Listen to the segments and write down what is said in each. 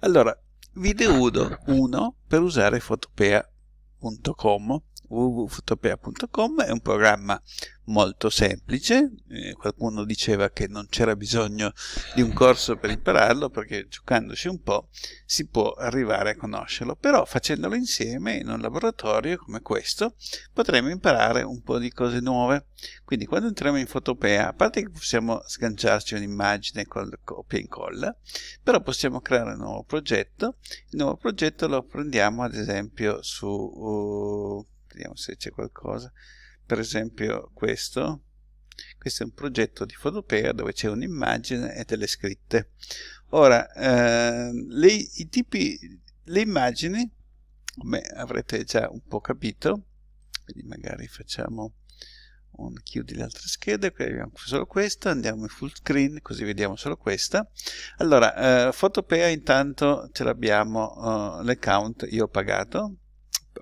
Allora, vi 1 per usare fotopea.com www.futopea.com è un programma molto semplice, eh, qualcuno diceva che non c'era bisogno di un corso per impararlo perché giocandoci un po' si può arrivare a conoscerlo, però facendolo insieme in un laboratorio come questo potremo imparare un po' di cose nuove. Quindi quando entriamo in Fotopea, a parte che possiamo sganciarci un'immagine con copia e incolla, però possiamo creare un nuovo progetto, il nuovo progetto lo prendiamo ad esempio su... Uh, vediamo se c'è qualcosa per esempio questo questo è un progetto di Fotopea dove c'è un'immagine e delle scritte ora eh, le, i tipi le immagini come avrete già un po' capito quindi magari facciamo un, chiudi le altre schede qui abbiamo solo questa andiamo in full screen così vediamo solo questa allora eh, Fotopea intanto ce l'abbiamo eh, l'account io ho pagato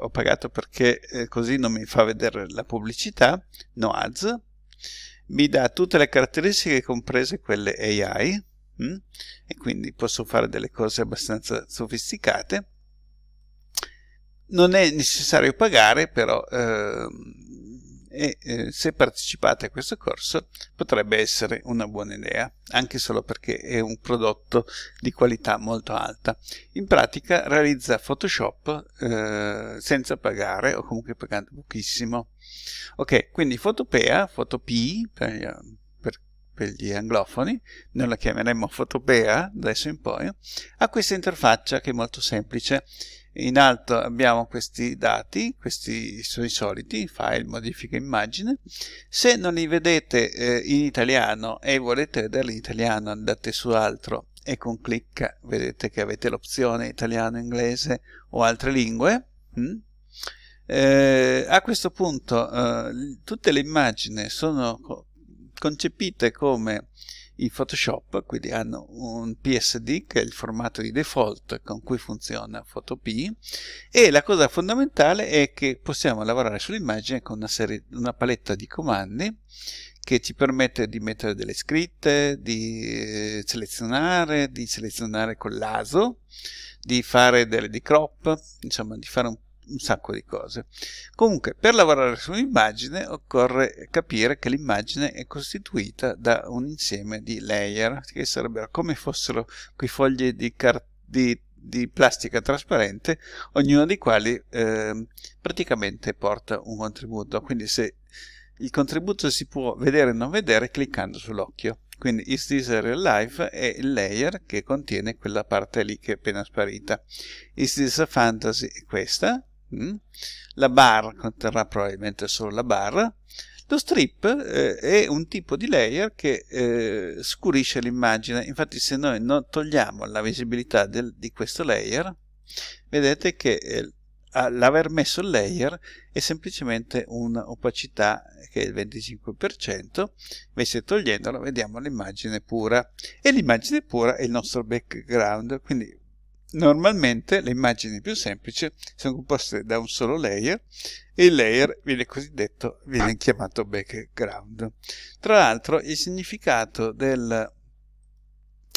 ho pagato perché eh, così non mi fa vedere la pubblicità, no ads, mi dà tutte le caratteristiche comprese quelle AI mh? Mm? e quindi posso fare delle cose abbastanza sofisticate non è necessario pagare però eh, e eh, se partecipate a questo corso potrebbe essere una buona idea, anche solo perché è un prodotto di qualità molto alta. In pratica realizza Photoshop eh, senza pagare o comunque pagando pochissimo. Ok, quindi Photopea, Photopea per, per, per gli anglofoni, noi la chiameremo Photopea adesso in poi, ha questa interfaccia che è molto semplice in alto abbiamo questi dati, questi sono i soliti, file, modifica immagine. Se non li vedete eh, in italiano e volete vederli in italiano andate su altro e con clic vedete che avete l'opzione italiano, inglese o altre lingue. Mm? Eh, a questo punto eh, tutte le immagini sono concepite come in Photoshop, quindi hanno un PSD che è il formato di default con cui funziona PhotoP e la cosa fondamentale è che possiamo lavorare sull'immagine con una, serie, una paletta di comandi che ci permette di mettere delle scritte, di eh, selezionare, di selezionare con l'ASO, di fare delle, di crop, insomma di fare un un sacco di cose. Comunque, per lavorare su un'immagine occorre capire che l'immagine è costituita da un insieme di layer, che sarebbero come fossero quei fogli di, di, di plastica trasparente, ognuno dei quali eh, praticamente porta un contributo. Quindi se il contributo si può vedere o non vedere cliccando sull'occhio. Quindi Is This Real Life è il layer che contiene quella parte lì che è appena sparita. Is This Fantasy è questa, Mm? la bar conterrà probabilmente solo la bar, lo strip eh, è un tipo di layer che eh, scurisce l'immagine, infatti se noi non togliamo la visibilità del, di questo layer, vedete che eh, l'aver messo il layer è semplicemente un'opacità che è il 25%, invece togliendolo vediamo l'immagine pura, e l'immagine pura è il nostro background, quindi Normalmente le immagini più semplici sono composte da un solo layer e il layer viene cosiddetto, viene chiamato background. Tra l'altro il significato del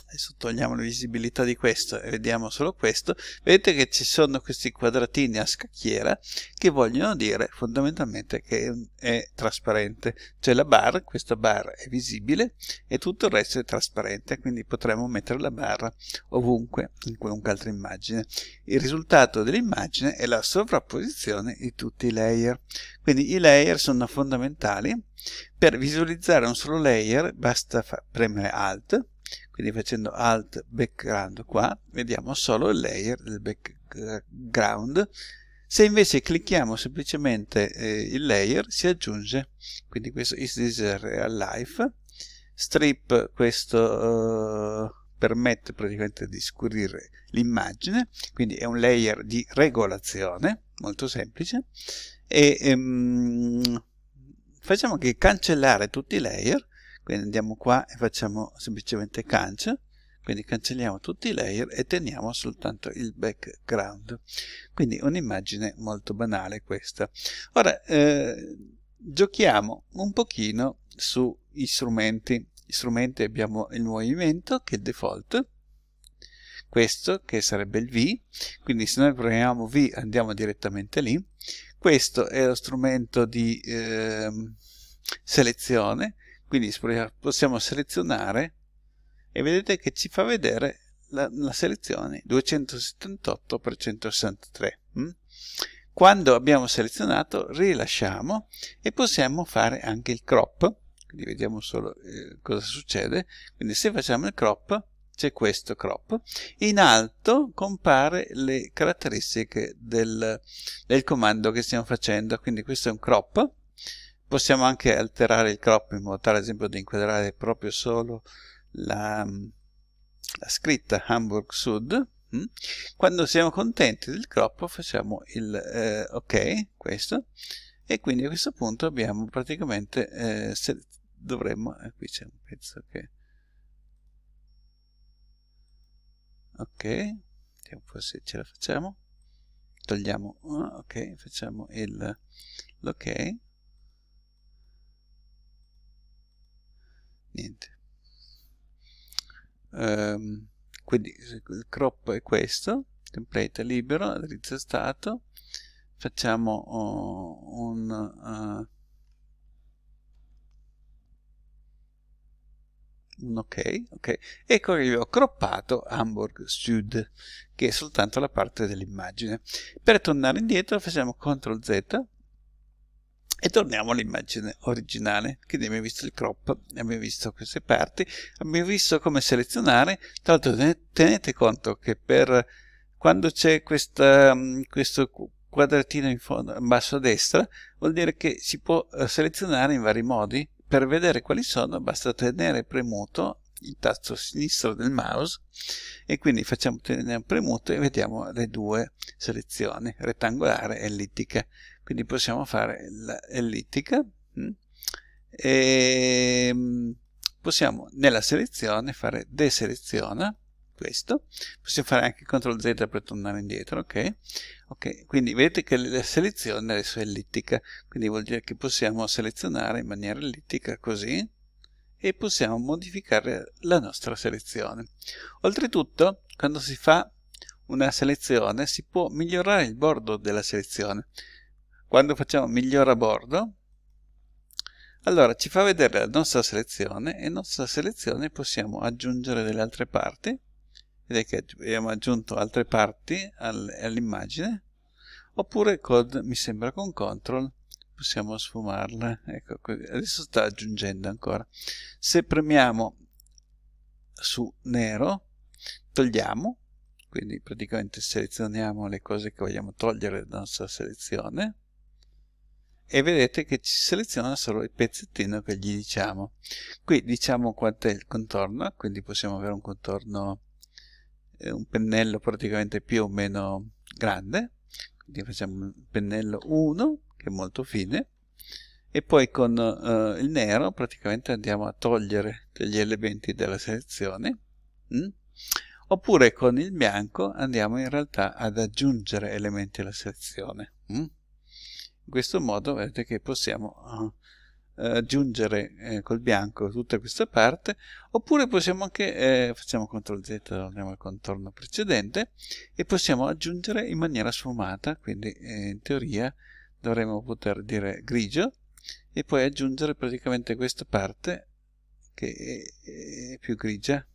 adesso togliamo la visibilità di questo e vediamo solo questo vedete che ci sono questi quadratini a scacchiera che vogliono dire fondamentalmente che è trasparente cioè la barra, questa barra è visibile e tutto il resto è trasparente quindi potremmo mettere la barra ovunque in qualunque altra immagine il risultato dell'immagine è la sovrapposizione di tutti i layer quindi i layer sono fondamentali per visualizzare un solo layer basta premere Alt quindi facendo alt background qua vediamo solo il layer del background se invece clicchiamo semplicemente eh, il layer si aggiunge quindi questo is this real life strip questo eh, permette praticamente di scurire l'immagine quindi è un layer di regolazione molto semplice e ehm, facciamo che cancellare tutti i layer quindi andiamo qua e facciamo semplicemente cancel quindi cancelliamo tutti i layer e teniamo soltanto il background quindi un'immagine molto banale questa ora eh, giochiamo un pochino sui strumenti strumenti abbiamo il movimento che è default questo che sarebbe il V quindi se noi proviamo V andiamo direttamente lì questo è lo strumento di eh, selezione quindi possiamo selezionare e vedete che ci fa vedere la, la selezione 278 per 163. Mm? Quando abbiamo selezionato rilasciamo e possiamo fare anche il crop, quindi vediamo solo eh, cosa succede. Quindi se facciamo il crop c'è questo crop. In alto compare le caratteristiche del, del, comando che stiamo facendo, quindi questo è un crop possiamo anche alterare il crop in modo tale ad esempio di inquadrare proprio solo la, mm, la scritta Hamburg Sud mm? quando siamo contenti del crop facciamo il eh, ok questo e quindi a questo punto abbiamo praticamente eh, se dovremmo eh, qui c'è un pezzo che ok vediamo un ce la facciamo togliamo ah, ok facciamo il l'ok niente um, quindi il crop è questo template libero indirizzo stato facciamo oh, un uh, ok, ok, ecco che ho croppato Hamburg Sud, che è soltanto la parte dell'immagine. Per tornare indietro facciamo CTRL Z, e torniamo all'immagine originale quindi abbiamo visto il crop abbiamo visto queste parti abbiamo visto come selezionare tra l'altro tenete conto che per quando c'è mm, questo quadratino in, fondo, in basso a destra vuol dire che si può eh, selezionare in vari modi per vedere quali sono basta tenere premuto il tasto sinistro del mouse e quindi facciamo tenere premuto e vediamo le due selezioni rettangolare e ellittica quindi possiamo fare l'ellittica mm, e ehm, possiamo nella selezione fare deseleziona questo possiamo fare anche CTRL Z per tornare indietro ok ok quindi vedete che la selezione adesso è ellittica quindi vuol dire che possiamo selezionare in maniera ellittica così e possiamo modificare la nostra selezione oltretutto quando si fa una selezione si può migliorare il bordo della selezione quando facciamo migliora a bordo, allora ci fa vedere la nostra selezione e nostra selezione possiamo aggiungere delle altre parti, vedete che abbiamo aggiunto altre parti all'immagine, oppure con, mi sembra con CTRL possiamo sfumarla ecco, adesso sta aggiungendo ancora. Se premiamo su nero, togliamo, quindi praticamente selezioniamo le cose che vogliamo togliere dalla nostra selezione, e vedete che ci seleziona solo il pezzettino che gli diciamo. Qui diciamo quanto è il contorno, quindi possiamo avere un contorno, eh, un pennello praticamente più o meno grande, quindi facciamo un pennello 1 che è molto fine e poi con eh, il nero praticamente andiamo a togliere degli elementi della selezione mh? Mm? oppure con il bianco andiamo in realtà ad aggiungere elementi alla selezione. Mh? Mm? in questo modo vedete che possiamo eh, aggiungere eh, col bianco tutta questa parte oppure possiamo anche eh, facciamo CTRL Z torniamo al contorno precedente e possiamo aggiungere in maniera sfumata quindi eh, in teoria dovremmo poter dire grigio e poi aggiungere praticamente questa parte che è, è più grigia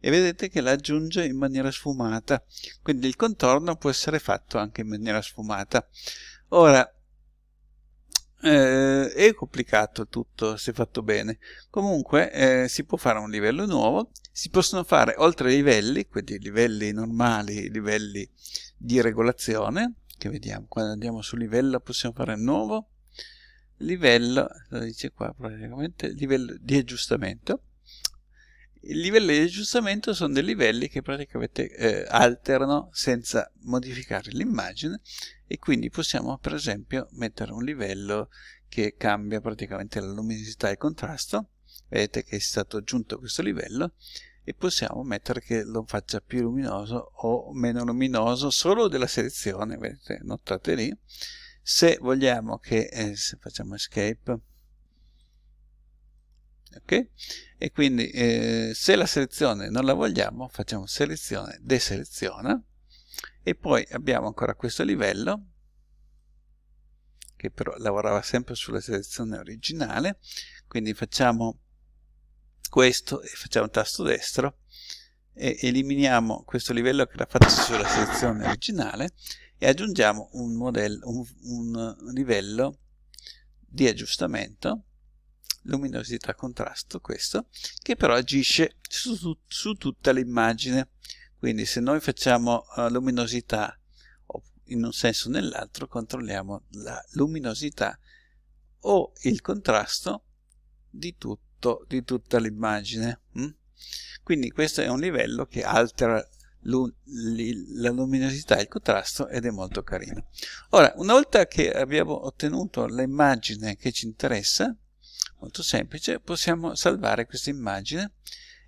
e vedete che la aggiunge in maniera sfumata quindi il contorno può essere fatto anche in maniera sfumata ora eh, è complicato tutto se fatto bene. Comunque eh, si può fare un livello nuovo, si possono fare oltre livelli, quindi livelli normali, livelli di regolazione, che vediamo, quando andiamo sul livello possiamo fare nuovo, livello, lo dice qua praticamente, livello di aggiustamento, i livelli di aggiustamento sono dei livelli che praticamente eh, alterano senza modificare l'immagine e quindi possiamo per esempio mettere un livello che cambia praticamente la luminosità e il contrasto vedete che è stato aggiunto questo livello e possiamo mettere che lo faccia più luminoso o meno luminoso solo della selezione vedete notate lì se vogliamo che eh, se facciamo escape ok? E quindi eh, se la selezione non la vogliamo, facciamo selezione, deseleziona, e poi abbiamo ancora questo livello, che però lavorava sempre sulla selezione originale, quindi facciamo questo e facciamo tasto destro, e eliminiamo questo livello che era fatto sulla selezione originale e aggiungiamo un, modello, un, un livello di aggiustamento luminosità contrasto, questo, che però agisce su, su, su tutta l'immagine. Quindi se noi facciamo uh, luminosità in un senso o nell'altro, controlliamo la luminosità o il contrasto di, tutto, di tutta l'immagine. Mm? Quindi questo è un livello che altera la luminosità e il contrasto ed è molto carino. Ora, una volta che abbiamo ottenuto l'immagine che ci interessa, molto semplice, possiamo salvare questa immagine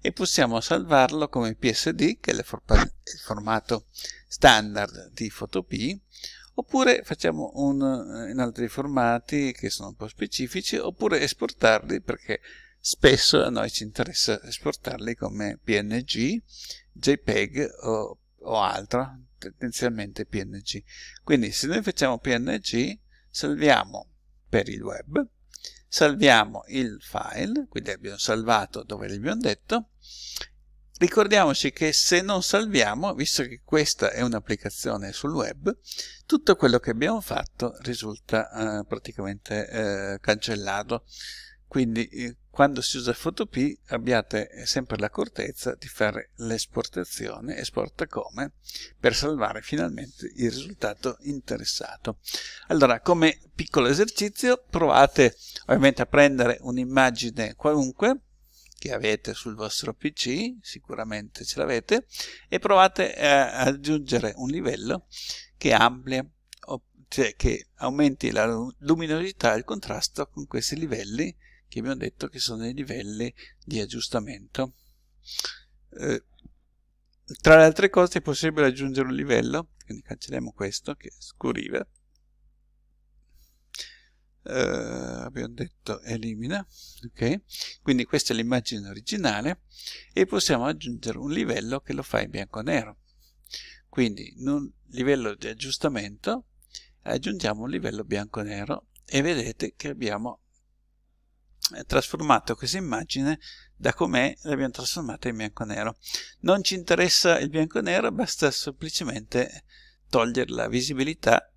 e possiamo salvarlo come PSD, che è il formato standard di Photopea, oppure facciamo un, eh, in altri formati che sono un po' specifici, oppure esportarli perché spesso a noi ci interessa esportarli come PNG, JPEG o, o altro, tendenzialmente PNG. Quindi se noi facciamo PNG, salviamo per il web, salviamo il file, quindi abbiamo salvato dove l'abbiamo detto, ricordiamoci che se non salviamo, visto che questa è un'applicazione sul web, tutto quello che abbiamo fatto risulta eh, praticamente eh, cancellato. Quindi eh, quando si usa Photopea abbiate sempre l'accortezza di fare l'esportazione, esporta come, per salvare finalmente il risultato interessato. Allora, come piccolo esercizio provate ovviamente a prendere un'immagine qualunque che avete sul vostro PC, sicuramente ce l'avete, e provate eh, a aggiungere un livello che amplia cioè che aumenti la luminosità e il contrasto con questi livelli che abbiamo detto che sono i livelli di aggiustamento. Eh, tra le altre cose è possibile aggiungere un livello, quindi cancelliamo questo che è scuriva. Eh, abbiamo detto elimina, ok? Quindi questa è l'immagine originale e possiamo aggiungere un livello che lo fa in bianco e nero. Quindi in un livello di aggiustamento aggiungiamo un livello bianco e nero e vedete che abbiamo trasformato questa immagine da com'è l'abbiamo trasformata in bianco e nero. Non ci interessa il bianco e nero, basta semplicemente togliere la visibilità,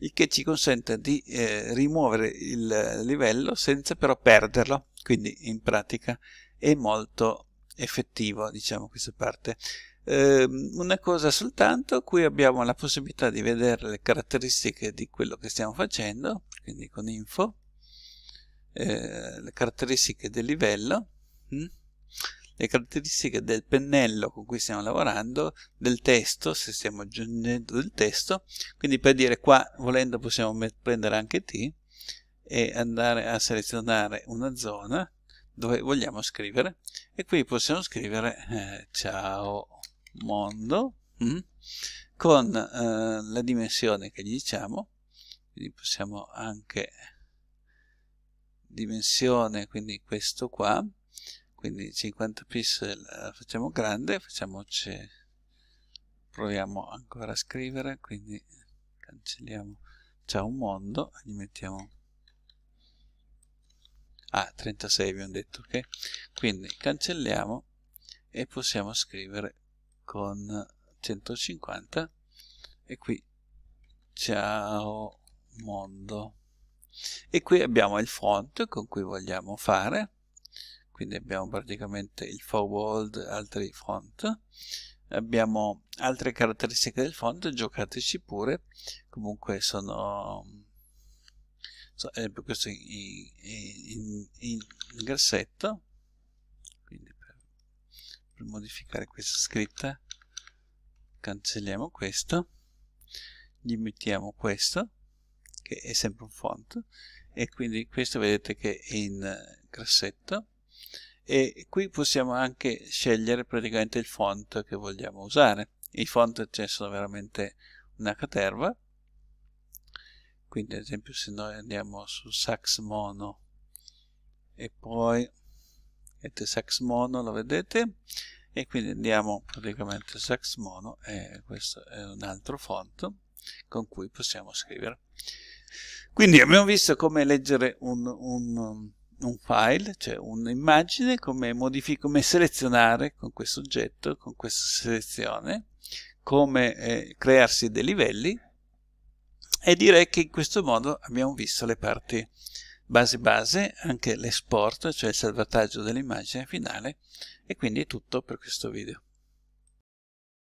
il che ci consente di eh, rimuovere il livello senza però perderlo, quindi in pratica è molto effettivo, diciamo, questa parte. Eh, una cosa soltanto, qui abbiamo la possibilità di vedere le caratteristiche di quello che stiamo facendo, quindi con info, eh, le caratteristiche del livello, mh? Mm? le caratteristiche del pennello con cui stiamo lavorando, del testo, se stiamo aggiungendo del testo, quindi per dire qua volendo possiamo prendere anche T e andare a selezionare una zona dove vogliamo scrivere e qui possiamo scrivere eh, ciao mondo mh? Mm? con eh, la dimensione che gli diciamo, quindi possiamo anche dimensione, quindi questo qua, quindi 50 pixel eh, facciamo grande, facciamoci, proviamo ancora a scrivere, quindi cancelliamo, c'è un mondo, gli mettiamo ah 36 abbiamo detto ok quindi cancelliamo e possiamo scrivere con 150 e qui ciao mondo e qui abbiamo il font con cui vogliamo fare quindi abbiamo praticamente il forward altri font abbiamo altre caratteristiche del font giocateci pure comunque sono so, esempio questo in, in, in, in grassetto quindi per, per modificare questa scritta cancelliamo questo gli mettiamo questo che è sempre un font e quindi questo vedete che è in eh, grassetto e qui possiamo anche scegliere praticamente il font che vogliamo usare i font ci sono veramente una caterva quindi ad esempio se noi andiamo su sax mono e poi vedete sax mono lo vedete e quindi andiamo praticamente su sax mono e questo è un altro font con cui possiamo scrivere quindi abbiamo visto come leggere un, un, un file, cioè un'immagine, come, come, selezionare con questo oggetto, con questa selezione, come eh, crearsi dei livelli e direi che in questo modo abbiamo visto le parti base base, anche l'export, cioè il salvataggio dell'immagine finale e quindi è tutto per questo video.